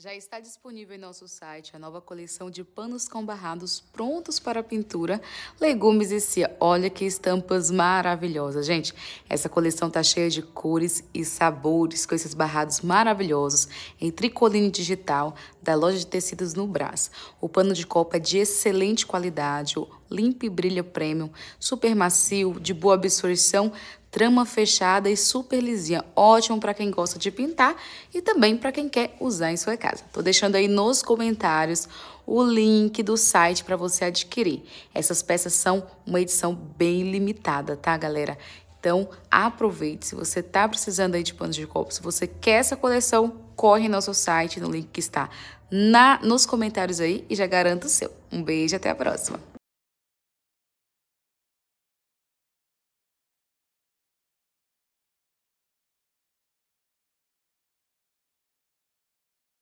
Já está disponível em nosso site a nova coleção de panos com barrados prontos para pintura, legumes e cia. Olha que estampas maravilhosas, gente. Essa coleção tá cheia de cores e sabores com esses barrados maravilhosos em tricoline digital da loja de tecidos no Brás. O pano de copa é de excelente qualidade, limpo e brilha premium, super macio, de boa absorção, trama fechada e super lisinha. Ótimo para quem gosta de pintar e também para quem quer usar em sua casa. Tô deixando aí nos comentários o link do site para você adquirir. Essas peças são uma edição bem limitada, tá, galera? Então, aproveite. Se você tá precisando aí de panos de copo, se você quer essa coleção, corre no nosso site, no link que está na, nos comentários aí e já garanta o seu. Um beijo, e até a próxima!